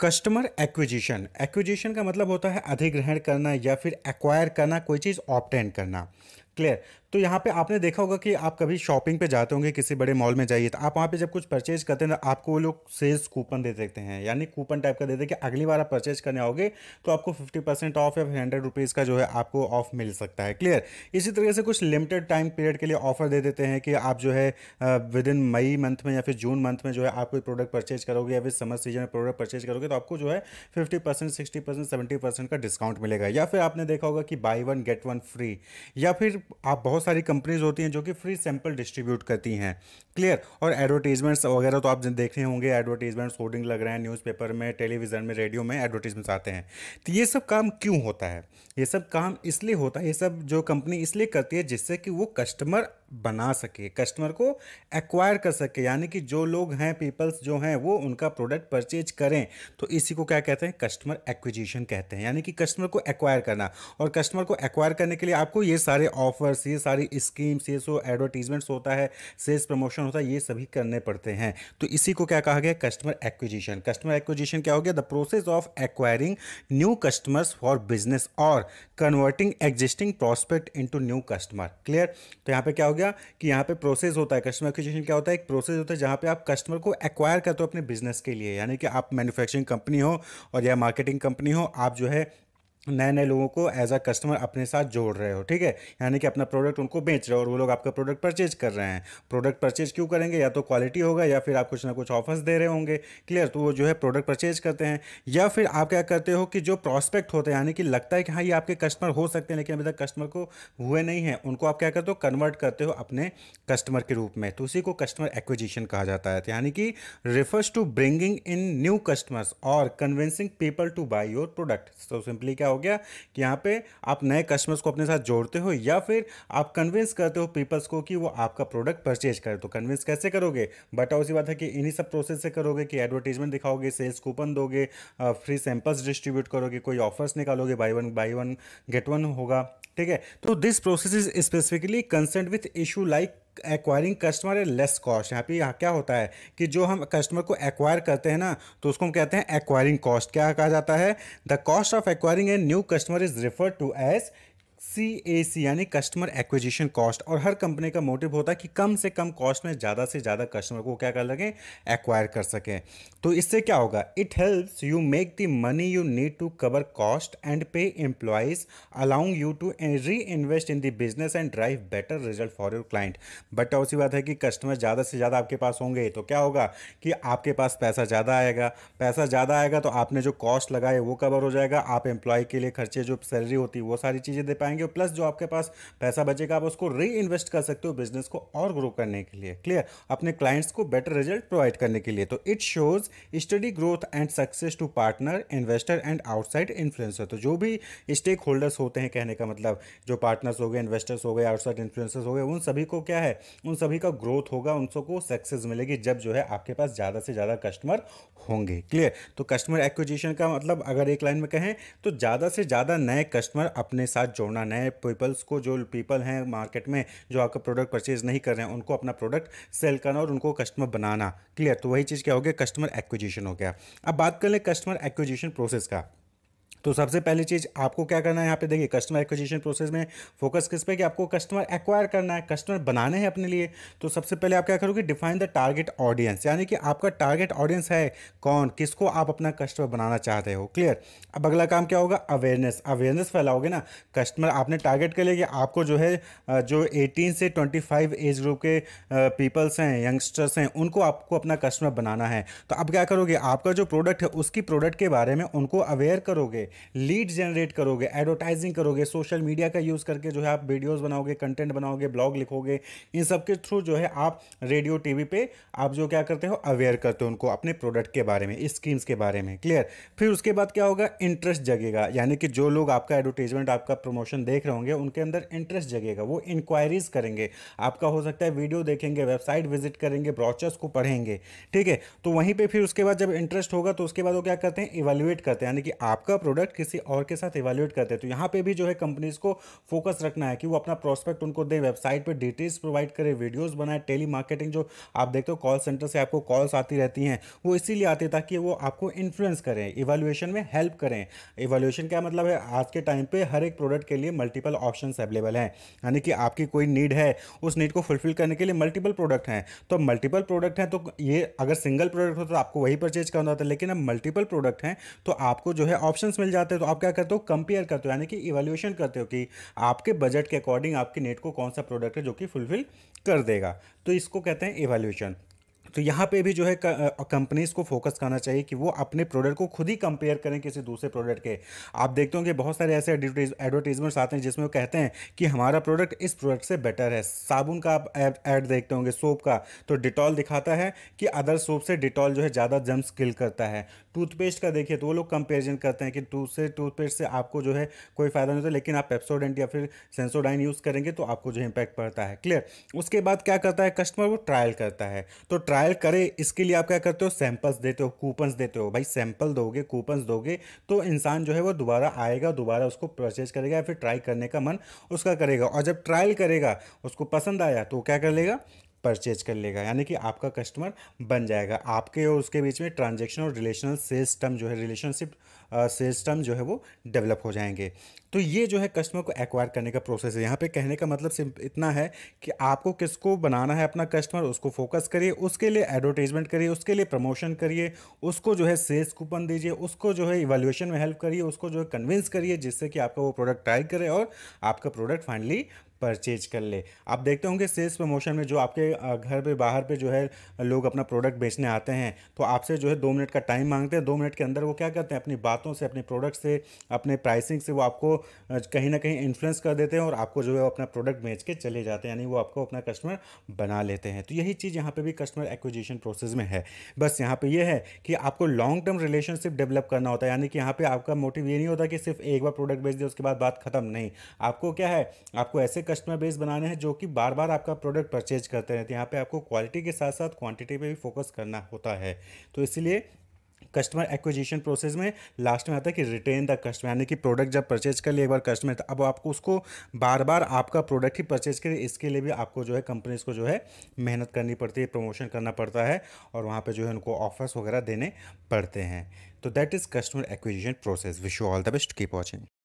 customer acquisition acquisition का मतलब होता है अधिग्रहण करना या फिर एक्वायर करना कोई चीज़ ऑप्टेंट करना क्लियर तो यहाँ पे आपने देखा होगा कि आप कभी शॉपिंग पे जाते होंगे किसी बड़े मॉल में जाइए तो आप वहाँ पे जब कुछ परचेज करते हैं तो आपको वो लोग सेल्स कूपन दे देते हैं यानी कूपन टाइप का दे देते हैं कि अगली बार आप परचेज करने आओगे तो आपको फिफ्टी परसेंट ऑफ या फिर हंड्रेड रुपीज़ का जो है आपको ऑफ मिल सकता है क्लियर इसी तरीके से कुछ लिमिटेड टाइम पीरियड के लिए ऑफर दे देते हैं कि आप जो है विद इन मई मंथ में या फिर जून मंथ में जो है आप कोई प्रोडक्ट परचेज करोगे या फिर समर सीजन में प्रोडक्ट परचेज करोगे तो आपको जो है fifty percent sixty percent seventy percent का डिस्काउंट मिलेगा या फिर आपने देखा होगा कि buy one get one free या फिर आप बहुत सारी कंपनीज होती हैं जो कि फ्री सैंपल डिस्ट्रीब्यूट करती हैं क्लियर और एडवर्टीजमेंट्स वगैरह तो आप देख रहे होंगे एडवर्टीजमेंट्स होर्डिंग लग रहे हैं न्यूज़पेपर में टेलीविज़न में रेडियो में एडवर्टीजमेंट्स आते हैं तो ये सब काम क्यों होता है ये सब काम इसलिए होता है ये सब जो कंपनी इसलिए करती है जिससे कि वो कस्टमर बना सके कस्टमर को एक्वायर कर सके यानी कि जो लोग हैं पीपल्स जो हैं वो उनका प्रोडक्ट परचेज करें तो इसी को क्या कहते हैं कस्टमर एक्विजिशन कहते हैं यानी कि कस्टमर को एक्वायर करना और कस्टमर को एक्वायर करने के लिए आपको ये सारे ऑफर्स ये सारी स्कीम्स ये सो एडवर्टीजमेंट्स होता है सेल्स प्रमोशन होता है ये सभी करने पड़ते हैं तो इसी को क्या कहा गया कस्टमर एक्विजिशन कस्टमर एक्विजिशन क्या हो गया the process of acquiring new customers for business और converting existing prospect into new customer clear तो यहाँ पर क्या हो गया कि यहाँ पे प्रोसेस होता है कस्टमर एक्विजिशन क्या होता है एक प्रोसेस होता है जहाँ पे आप कस्टमर को एक्वायर करते हो अपने बिजनेस के लिए यानी कि आप मैन्युफैक्चरिंग कंपनी हो और या मार्केटिंग कंपनी हो आप जो है नए नए लोगों को एज अ कस्टमर अपने साथ जोड़ रहे हो ठीक है यानी कि अपना प्रोडक्ट उनको बेच रहे हो और वो लोग आपका प्रोडक्ट परचेज कर रहे हैं प्रोडक्ट परचेज क्यों करेंगे या तो क्वालिटी होगा या फिर आप कुछ ना कुछ ऑफर्स दे रहे होंगे क्लियर तो वो जो है प्रोडक्ट परचेज करते हैं या फिर आप क्या करते हो कि जो प्रॉस्पेक्ट होते हैं यानी कि लगता है कि हाँ ये आपके कस्टमर हो सकते हैं लेकिन अभी तक कस्टमर को हुए नहीं हैं उनको आप क्या करते हो कन्वर्ट करते हो अपने कस्टमर के रूप में तो उसी को कस्टमर एक्विजिशन कहा जाता है तो यानी कि refers to bringing in new customers और convincing people to buy your product तो सिंपली क्या हो गया कि यहाँ पे आप नए कस्टमर्स को अपने साथ जोड़ते हो या फिर आप कन्विंस करते हो पीपल्स को कि वो आपका प्रोडक्ट परचेज करें तो कन्विंस कैसे करोगे बटा उसी बात है कि इन्हीं सब प्रोसेस से करोगे कि एडवर्टीजमेंट दिखाओगे सेल्स कूपन दोगे फ्री सैंपल्स डिस्ट्रीब्यूट करोगे कोई ऑफर्स निकालोगे buy one buy one get one होगा ठीक है तो this process is specifically concern with issue like acquiring customer at less cost यहाँ पे यहाँ क्या होता है कि जो हम कस्टमर को एक्वायर करते हैं ना तो उसको हम कहते हैं एक्वायरिंग कॉस्ट क्या कहा जाता है the cost of acquiring a new customer is refer to as C A C यानी कस्टमर एक्विजिशन कॉस्ट और हर कंपनी का मोटिव होता है कि कम से कम कॉस्ट में ज़्यादा से ज़्यादा कस्टमर को क्या कर लगें एक्वायर कर सकें तो इससे क्या होगा it helps you make the money you need to cover cost and pay employees allowing you to reinvest in the business and drive better result for your client but उसी बात है कि कस्टमर ज़्यादा से ज़्यादा आपके पास होंगे तो क्या होगा कि आपके पास पैसा ज़्यादा आएगा पैसा ज़्यादा आएगा तो आपने जो कॉस्ट लगाए वो कवर हो जाएगा आप एम्प्लॉय के लिए खर्चे जो सैलरी होती है वो सारी चीज़ें दे पाए पाएंगे और प्लस जो आपके पास पैसा बचेगा आप उसको री इन्वेस्ट कर सकते हो बिजनेस को और ग्रो करने के लिए क्लियर अपने क्लाइंट्स को बेटर रिजल्ट प्रोवाइड करने के लिए तो it shows steady growth and success to partner investor and outside influencer तो जो भी स्टेक होल्डर्स होते हैं कहने का मतलब जो पार्टनर्स हो गए इन्वेस्टर्स हो गए आउटसाइड इन्फ्लुएंसर्स हो गए उन सभी को क्या है उन सभी का ग्रोथ होगा उन सबको सक्सेस मिलेगी जब जो है आपके पास ज़्यादा से ज़्यादा कस्टमर होंगे क्लियर तो कस्टमर एक्विजिशन का मतलब अगर एक लाइन में कहें तो ज़्यादा से ज़्यादा नए कस्टमर अपने साथ जोड़ने होना नए पीपल्स को जो पीपल हैं मार्केट में जो आपका प्रोडक्ट परचेज नहीं कर रहे हैं उनको अपना प्रोडक्ट सेल करना और उनको कस्टमर बनाना क्लियर तो वही चीज़ क्या हो गया कस्टमर एक्विजिशन हो गया अब बात कर लें कस्टमर एक्विजिशन प्रोसेस का तो सबसे पहली चीज़ आपको क्या करना है यहाँ पे देखिए कस्टमर एक्विजिशन प्रोसेस में फोकस किस पे कि आपको कस्टमर एक्वायर करना है कस्टमर बनाने हैं अपने लिए तो सबसे पहले आप क्या करोगे डिफाइन द टारगेट ऑडियंस यानी कि आपका टारगेट ऑडियंस है कौन किसको आप अपना कस्टमर बनाना चाहते हो क्लियर अब अगला काम क्या होगा अवेयरनेस अवेयरनेस फैलाओगे ना कस्टमर आपने टारगेट कर लिया कि आपको जो है जो एटीन से फाइव एज ग्रुप के पीपल्स हैं यंगस्टर्स हैं उनको आपको अपना कस्टमर बनाना है तो अब क्या करोगे आपका जो प्रोडक्ट है उसकी प्रोडक्ट के बारे में उनको अवेयर करोगे लीड जनरेट करोगे एडवर्टाइजिंग करोगे सोशल मीडिया का यूज़ करके जो है आप वीडियोज़ बनाओगे कंटेंट बनाओगे ब्लॉग लिखोगे इन सब के थ्रू जो है आप रेडियो टीवी पे आप जो क्या करते हो अवेयर करते हो उनको अपने प्रोडक्ट के बारे में स्कीम्स के बारे में क्लियर फिर उसके बाद क्या होगा इंटरेस्ट जगेगा यानी कि जो लोग आपका एडवर्टीजमेंट आपका प्रमोशन देख रहे होंगे उनके अंदर इंटरेस्ट जगेगा वो इंक्वायरीज करेंगे आपका हो सकता है वीडियो देखेंगे वेबसाइट विजिट करेंगे ब्रॉचर्स को पढ़ेंगे ठीक है तो वहीं पर फिर उसके बाद जब इंटरेस्ट होगा तो उसके बाद वो क्या करते हैं इवेल्युएट करते हैं यानी कि आपका प्रोडक्ट प्रोस्पेक्ट किसी और के साथ इवेल्यूएट करते हैं तो यहाँ पे भी जो है कंपनीज को फोकस रखना है कि वो अपना प्रोस्पेक्ट उनको दे वेबसाइट पर डिटेल्स प्रोवाइड करे वीडियोस बनाए टेली मार्केटिंग जो आप देखते हो कॉल सेंटर से आपको कॉल्स आती रहती हैं वो इसीलिए आती है ताकि वो आपको इन्फ्लुएंस करें इवेल्यूएशन में हेल्प करें इवेल्यूएशन क्या मतलब है आज के टाइम पर हर एक प्रोडक्ट के लिए मल्टीपल ऑप्शन अवेलेबल हैं यानी कि आपकी कोई नीड है उस नीड को फुलफिल करने के लिए मल्टीपल प्रोडक्ट हैं तो मल्टीपल प्रोडक्ट हैं तो ये अगर सिंगल प्रोडक्ट हो तो आपको वही परचेज करना होता है लेकिन अब मल्टीपल प्रोडक्ट हैं तो आपको जो है ऑप्शन मिल जाते हो तो आप क्या करते हो कंपेयर करते हो यानी कि इवेल्यूएशन करते हो कि आपके बजट के अकॉर्डिंग आपके नेट को कौन सा प्रोडक्ट है जो कि फुलफिल कर देगा तो इसको कहते हैं इवेल्यूएशन तो यहाँ पे भी जो है कंपनीज को फोकस करना चाहिए कि वो अपने प्रोडक्ट को खुद ही कंपेयर करें किसी दूसरे प्रोडक्ट के आप देखते होंगे बहुत सारे ऐसे एडवर्टीजमेंट्स आते हैं जिसमें वो कहते हैं कि हमारा प्रोडक्ट इस प्रोडक्ट से बेटर है साबुन का आप ऐड देखते होंगे सोप का तो डिटॉल दिखाता है कि अदर सोप से डिटॉल जो है ज़्यादा जम्स किल करता है टूथपेस्ट का देखिए तो वो लोग कंपेरिजन करते हैं कि दूसरे टूथपेस्ट से आपको जो है कोई फ़ायदा नहीं होता लेकिन आप पेप्सोडेंट या फिर सेंसोडाइन यूज़ करेंगे तो आपको जो इम्पैक्ट पड़ता है क्लियर उसके बाद क्या करता है कस्टमर वो ट्रायल करता है तो ट्रायल ट्रायल करे इसके लिए आप क्या करते हो सैंपल्स देते हो कूपन्स देते हो भाई सैंपल दोगे कूपन्स दोगे तो इंसान जो है वो दोबारा आएगा दोबारा उसको परचेज करेगा या फिर ट्राई करने का मन उसका करेगा और जब ट्रायल करेगा उसको पसंद आया तो क्या कर लेगा परचेज कर लेगा यानी कि आपका कस्टमर बन जाएगा आपके और उसके बीच में ट्रांजेक्शन और रिलेशनल सेल्स टर्म जो है रिलेशनशिप सेल्स टर्म जो है वो डेवलप हो जाएंगे तो ये जो है कस्टमर को एक्वायर करने का प्रोसेस है यहाँ पे कहने का मतलब सिर्फ इतना है कि आपको किसको बनाना है अपना कस्टमर उसको फोकस करिए उसके लिए एडवर्टीजमेंट करिए उसके लिए प्रमोशन करिए उसको जो है सेल्स कूपन दीजिए उसको जो है इवेल्यूशन में हेल्प करिए उसको जो है कन्विंस करिए जिससे कि आपका वो प्रोडक्ट ट्राई करे और आपका प्रोडक्ट फाइनली परचेज कर ले आप देखते होंगे सेल्स प्रमोशन में जो आपके घर पे बाहर पे जो है लोग अपना प्रोडक्ट बेचने आते हैं तो आपसे जो है दो मिनट का टाइम मांगते हैं दो मिनट के अंदर वो क्या करते हैं अपनी बातों से अपने प्रोडक्ट से अपने प्राइसिंग से वो आपको कहीं ना कहीं इन्फ्लुएंस कर देते हैं और आपको जो है अपना प्रोडक्ट बेच के चले जाते हैं यानी वो आपको अपना कस्टमर बना लेते हैं तो यही चीज़ यहाँ पर भी कस्टमर एक्विजिशन प्रोसेस में है बस यहाँ पर यह है कि आपको लॉन्ग टर्म रिलेशनशिप डेवलप करना होता है यानी कि यहाँ पर आपका मोटिव ये नहीं होता कि सिर्फ एक बार प्रोडक्ट बेच दिया उसके बाद बात खत्म नहीं आपको क्या है आपको ऐसे कस्टमर बेस बनाने हैं जो कि बार बार आपका प्रोडक्ट परचेज करते रहते हैं यहाँ पे आपको क्वालिटी के साथ साथ क्वांटिटी पे भी फोकस करना होता है तो इसलिए कस्टमर एक्विजिशन प्रोसेस में लास्ट में आता है कि रिटेन द कस्टमर यानी कि प्रोडक्ट जब परचेज कर लिए एक बार कस्टमर तो अब आपको उसको बार बार आपका प्रोडक्ट ही परचेज करे इसके लिए भी आपको जो है कंपनीज को जो है मेहनत करनी पड़ती है प्रमोशन करना पड़ता है और वहाँ पर जो है उनको ऑफर्स वगैरह देने पड़ते हैं तो that is customer acquisition process wish you all the best keep watching